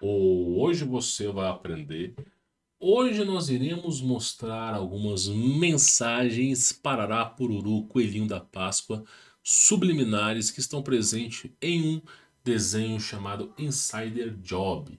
ou hoje você vai aprender. Hoje nós iremos mostrar algumas mensagens parará pururu coelhinho da Páscoa subliminares que estão presentes em um desenho chamado Insider Job.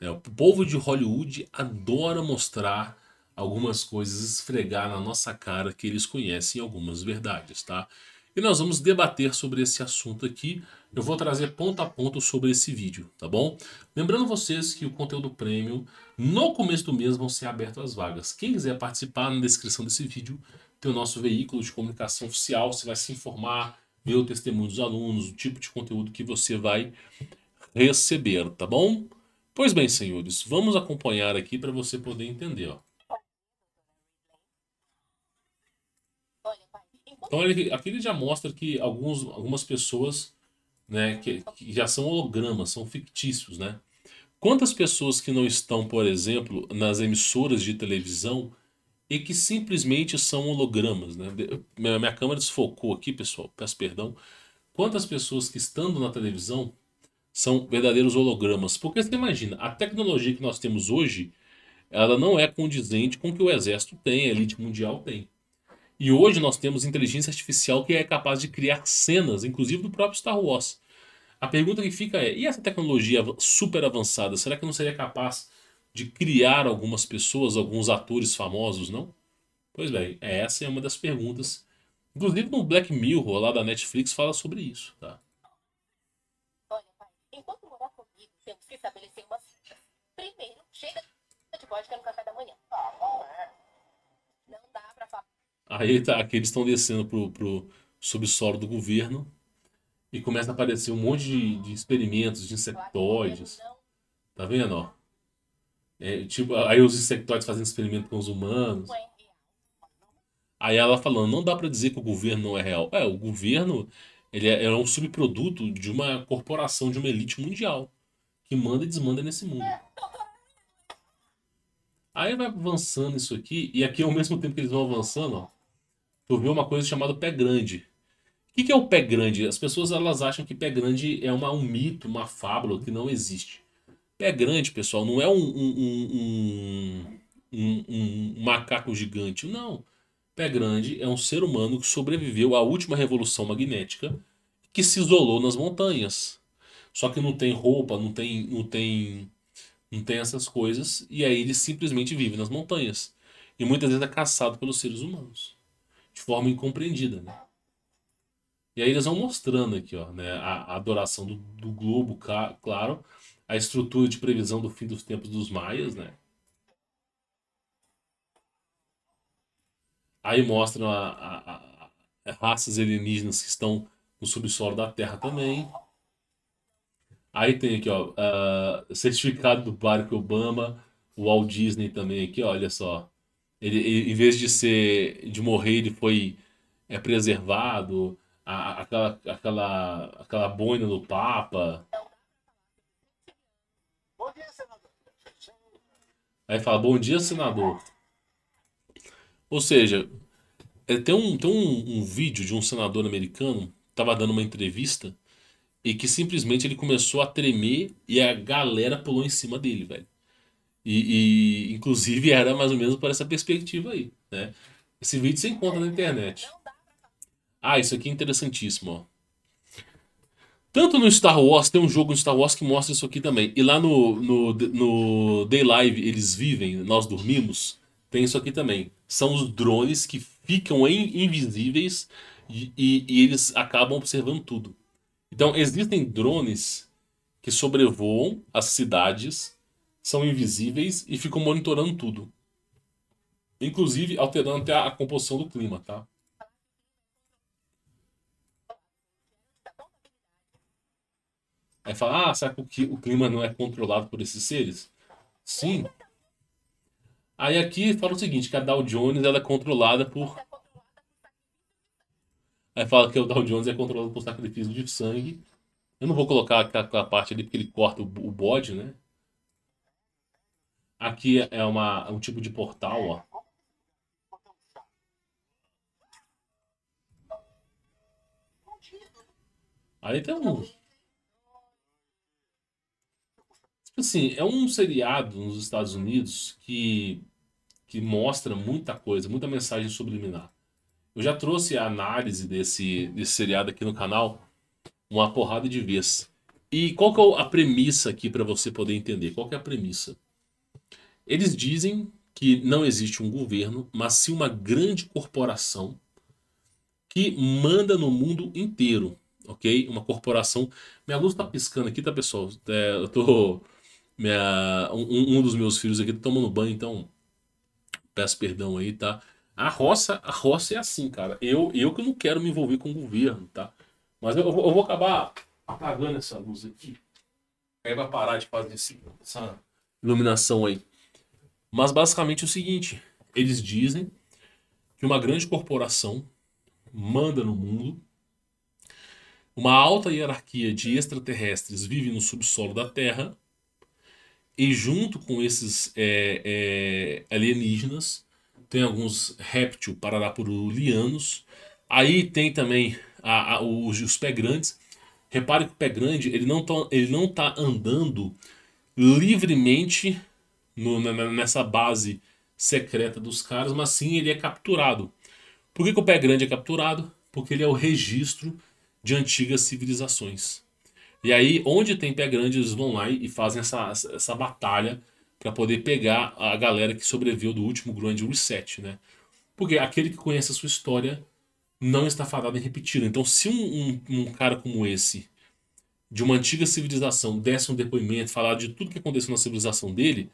É, o povo de Hollywood adora mostrar algumas coisas, esfregar na nossa cara que eles conhecem algumas verdades, tá? e nós vamos debater sobre esse assunto aqui. Eu vou trazer ponto a ponto sobre esse vídeo, tá bom? Lembrando vocês que o conteúdo prêmio no começo do mês, vão ser abertas as vagas. Quem quiser participar, na descrição desse vídeo tem o nosso veículo de comunicação oficial, você vai se informar, ver o testemunho dos alunos, o tipo de conteúdo que você vai receber, tá bom? Pois bem, senhores, vamos acompanhar aqui para você poder entender, ó. Então ele, aqui ele já mostra que alguns, algumas pessoas né, que, que já são hologramas, são fictícios. Né? Quantas pessoas que não estão, por exemplo, nas emissoras de televisão e que simplesmente são hologramas? Né? Minha, minha câmera desfocou aqui, pessoal, peço perdão. Quantas pessoas que estando na televisão são verdadeiros hologramas? Porque você imagina, a tecnologia que nós temos hoje, ela não é condizente com o que o exército tem, a elite mundial tem. E hoje nós temos inteligência artificial que é capaz de criar cenas, inclusive do próprio Star Wars. A pergunta que fica é: e essa tecnologia super avançada, será que não seria capaz de criar algumas pessoas, alguns atores famosos, não? Pois bem, essa é uma das perguntas. Inclusive no Black Mirror, lá da Netflix, fala sobre isso, tá? Olha, pai, enquanto morar comigo, temos que estabelecer uma Primeiro, chega de vodka no café da manhã. Aí tá, aqui eles estão descendo pro, pro subsolo do governo e começa a aparecer um monte de, de experimentos de insectoides. Tá vendo, ó? É, tipo, aí os insectoides fazendo experimento com os humanos. Aí ela falando, não dá para dizer que o governo não é real. É, o governo ele é, é um subproduto de uma corporação, de uma elite mundial que manda e desmanda nesse mundo. Aí vai avançando isso aqui, e aqui ao mesmo tempo que eles vão avançando, ó, por uma coisa chamada pé grande. O que, que é o pé grande? As pessoas elas acham que pé grande é uma, um mito, uma fábula que não existe. Pé grande, pessoal, não é um, um, um, um macaco gigante, não. Pé grande é um ser humano que sobreviveu à última revolução magnética que se isolou nas montanhas. Só que não tem roupa, não tem, não tem, não tem essas coisas e aí ele simplesmente vive nas montanhas e muitas vezes é caçado pelos seres humanos de forma incompreendida, né? E aí eles vão mostrando aqui, ó, né, a, a adoração do, do globo, claro, a estrutura de previsão do fim dos tempos dos maias, né? Aí mostram a, a, a, raças alienígenas que estão no subsolo da Terra também. Aí tem aqui, ó, uh, certificado do Barack Obama, o Walt Disney também aqui, ó, olha só. Ele, ele, em vez de ser de morrer, ele foi é, preservado, a, aquela, aquela, aquela boina do Papa. Bom dia, senador. Aí fala, bom dia, senador. Ou seja, é, tem, um, tem um, um vídeo de um senador americano, estava dando uma entrevista, e que simplesmente ele começou a tremer e a galera pulou em cima dele, velho. E, e, inclusive era mais ou menos por essa perspectiva aí, né? Esse vídeo você encontra na internet. Ah, isso aqui é interessantíssimo, ó. Tanto no Star Wars, tem um jogo no Star Wars que mostra isso aqui também. E lá no, no, no Day Live, eles vivem, nós dormimos, tem isso aqui também. São os drones que ficam invisíveis e, e, e eles acabam observando tudo. Então, existem drones que sobrevoam as cidades são invisíveis e ficam monitorando tudo. Inclusive alterando até a, composição do clima, tá? Aí fala, ah, será que o clima não é controlado por esses seres? Sim. Aí aqui fala o seguinte, que a Dow Jones ela é controlada por... Aí fala que o Dow Jones é controlado por sacrifício de sangue. Eu não vou colocar aquela parte ali, porque ele corta o, o bode, né? Aqui é uma, um tipo de portal, ó. Aí tem um. Tipo assim, é um seriado nos Estados Unidos que, que mostra muita coisa, muita mensagem subliminar. Eu já trouxe a análise desse, desse seriado aqui no canal uma porrada de vezes. E qual que é a premissa aqui para você poder entender? Qual que é a premissa? Eles dizem que não existe um governo, mas sim uma grande corporação que manda no mundo inteiro, ok? Uma corporação. Minha luz tá piscando aqui, tá, pessoal? É, eu tô. Minha, um, um, dos meus filhos aqui tá tomando banho, então peço perdão aí, tá? A roça, a roça é assim, cara. Eu, eu que não quero me envolver com o governo, tá? Mas eu, eu vou acabar apagando essa luz aqui. Aí vai parar de fazer essa iluminação aí. Mas basicamente é o seguinte: eles dizem que uma grande corporação manda no mundo, uma alta hierarquia de extraterrestres vive no subsolo da Terra, e junto com esses é, é, alienígenas tem alguns réptil pararapurulianos, aí tem também a, a, os, os pé grandes. Repare que o pé grande ele não está ele não tá andando livremente no, nessa base secreta dos caras, mas sim ele é capturado. Por que, que o pé grande é capturado? Porque ele é o registro de antigas civilizações. E aí, onde tem pé grande, eles vão lá e fazem essa, essa batalha para poder pegar a galera que sobreviveu do último grande reset, né? Porque aquele que conhece a sua história não está fadado em repetido. Então, se um, um, um, cara como esse, de uma antiga civilização, desse um depoimento, falar de tudo que aconteceu na civilização dele,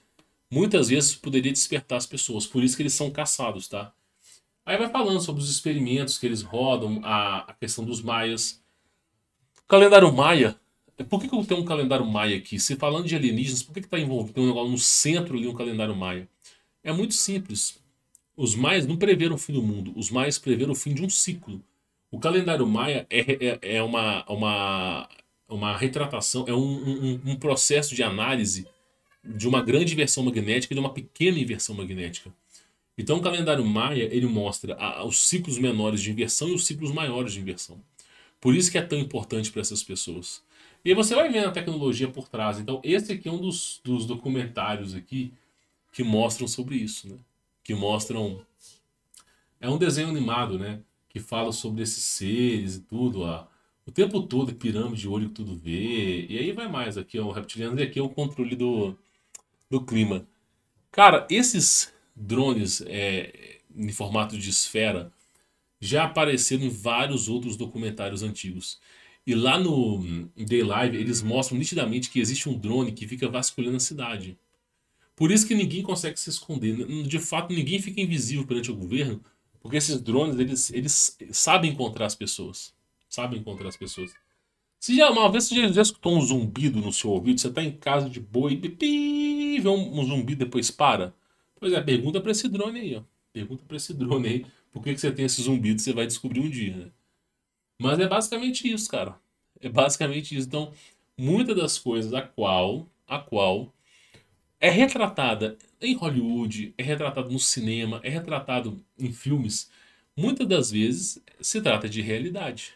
muitas vezes poderia despertar as pessoas. Por isso que eles são caçados, tá? Aí vai falando sobre os experimentos que eles rodam, a, a questão dos maias. O calendário maia. Por que, que eu tenho um calendário maia aqui? Se falando de alienígenas, por que está envolvido um negócio no centro ali, um calendário maia? É muito simples. Os maias não preveram o fim do mundo. Os maias preveram o fim de um ciclo. O calendário maia é, é, é, é uma, uma, uma retratação, é um, um, um processo de análise de uma grande inversão magnética e de uma pequena inversão magnética. Então o calendário maia ele mostra os ciclos menores de inversão e os ciclos maiores de inversão. Por isso que é tão importante para essas pessoas. E você vai vendo a tecnologia por trás. Então esse aqui é um dos, dos documentários aqui que mostram sobre isso, né? Que mostram é um desenho animado, né? Que fala sobre esses seres e tudo, a, o tempo todo pirâmide, olho que tudo vê. E aí vai mais aqui, é o reptiliano e aqui é o controle do do clima. Cara, esses drones é, em formato de esfera já apareceram em vários outros documentários antigos. E lá no Day Live eles mostram nitidamente que existe um drone que fica vasculhando a cidade. Por isso que ninguém consegue se esconder. De fato, ninguém fica invisível perante o governo, porque esses drones eles, eles sabem encontrar as pessoas. Sabem encontrar as pessoas. Se já uma vez você já escutou um zumbido no seu ouvido, você está em casa de boi e pipi, vê um, um zumbido depois para? Pois é, pergunta para esse drone aí, ó. Pergunta para esse drone aí por que, que você tem esse zumbido, você vai descobrir um dia, né? Mas é basicamente isso, cara. É basicamente isso. Então, muita das coisas a qual, a qual é retratada em Hollywood, é retratada no cinema, é retratado em filmes, muitas das vezes se trata de realidade.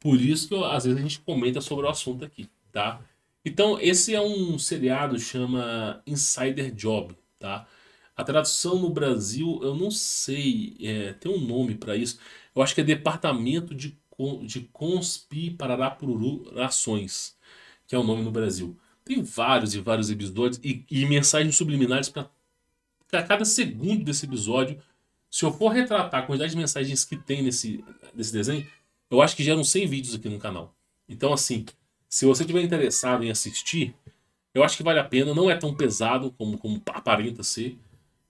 Por isso que às vezes a gente comenta sobre o assunto aqui, tá? Então, esse é um seriado chama Insider Job, tá? A tradução no Brasil, eu não sei, é, tem um nome para isso. Eu acho que é Departamento de, de Conspi Ações, que é o nome no Brasil. Tem vários e vários episódios e, e mensagens subliminares para cada segundo desse episódio. Se eu for retratar a quantidade de mensagens que tem nesse, nesse desenho, eu acho que geram 100 vídeos aqui no canal. Então, assim, se você tiver interessado em assistir, eu acho que vale a pena. Não é tão pesado como, como aparenta ser.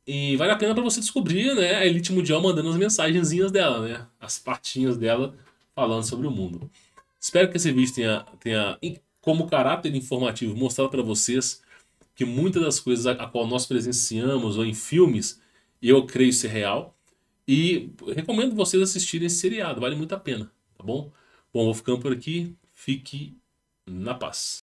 E vale a pena para você descobrir, né? A Elite Mundial mandando as mensagenzinhas dela, né? As partinhas dela falando sobre o mundo. Espero que esse vídeo tenha, tenha como caráter informativo, mostrado para vocês que muitas das coisas a, a qual nós presenciamos ou em filmes, eu creio ser real. E recomendo vocês assistirem esse seriado, vale muito a pena. Tá bom? Bom, vou ficando por aqui. Fique na paz.